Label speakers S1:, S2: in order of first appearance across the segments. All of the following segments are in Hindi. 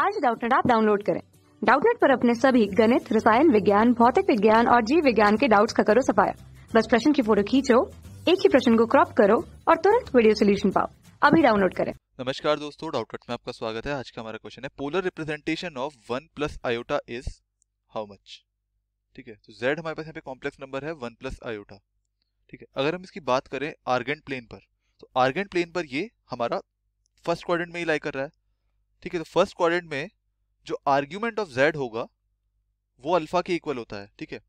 S1: आज डाउटनेट आप डाउनलोड करें डाउटनेट पर अपने सभी गणित रसायन विज्ञान भौतिक विज्ञान और जीव विज्ञान के डाउट्स का करो सफाया बस प्रश्न की फोटो खींचो एक ही प्रश्न को क्रॉप करो और तुरंत वीडियो सोल्यूशन पाओ अभी डाउनलोड करें
S2: नमस्कार दोस्तों डाउटनेट में आपका स्वागत है आज का हमारा क्वेश्चन है polar representation of one plus iota is how much ठीक है तो जेड हमारे पास यहाँ पे कॉम्प्लेक्स नंबर है वन प्लस आयोटा ठीक है अगर हम इसकी बात करें आर्गेंट प्लेन पर तो आर्गेंट प्लेन पर ये हमारा फर्स्ट क्वाड्रेंट में ही लाई कर रहा है ठीक है तो फर्स्ट क्वाड्रेंट में जो आर्ग्यूमेंट ऑफ जेड होगा वो अल्फा के इक्वल होता है ठीक है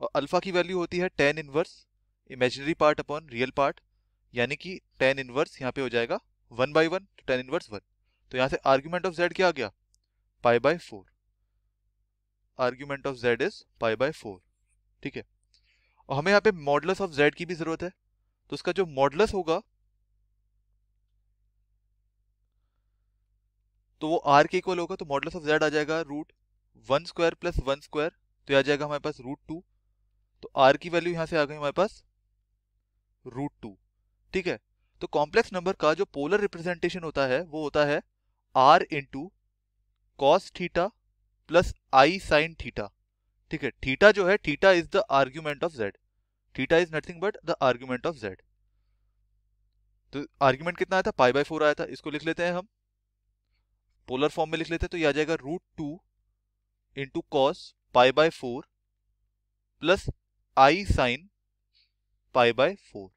S2: और अल्फा की वैल्यू होती है tan inverse imaginary part upon real part यानी कि टेन इनवर्स यहाँ पे हो जाएगा one by one tan inverse one तो यहाँ से आर्ग्यूमेंट ऑफ जेड क्या आ गया pi by four argument of Z is pi by four ठीक है और हमें यहाँ पे मॉडल ऑफ जेड की भी जरूरत है तो उसका जो मॉडलस होगा तो वो आर के इक्वल होगा तो मॉडल्स ऑफ जेड आ जाएगा root one square plus one square तो आ जाएगा हमारे पास रूट टू तो आर की वैल्यू यहाँ से आ गई हमारे पास रूट टू ठीक है तो कॉम्प्लेक्स नंबर का जो पोलर रिप्रेजेंटेशन होता है वो होता है R into cos theta plus i sine theta ठीक है थीटा जो है theta is the argument of Z theta is nothing but the argument of Z तो आर्ग्यूमेंट कितना आया था पाई बाई फोर आया था इसको लिख लेते हैं हम पोलर फॉर्म में लिख लेते हैं तो यह आ जाएगा root two into cos pi by four plus i sine pi by four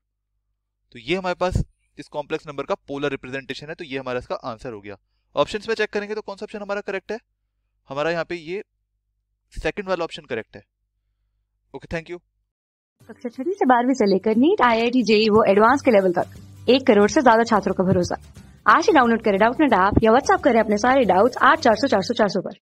S2: तो ये हमारे पास इस कॉम्प्लेक्स नंबर का पोलर रिप्रेजेंटेशन है तो ये हमारा इसका आंसर हो गया ऑप्शंस में चेक करेंगे तो कौन सा ऑप्शन हमारा करेक्ट है हमारा यहाँ पे ये सेकंड वाला ऑप्शन करेक्ट है ओके थैंक यू
S1: कक्षा छठी से बारहवीं से लेकर NEET I I T JEE वो एडवांस के लेवल तक एक करोड़ से ज्यादा छात्रों का भरोसा आज ही डाउनलोड करें डाउटनेट डाप या व्हाट्सअप करें अपने सारे डाउट्स आठ चार सौ चार सौ चार सौ पर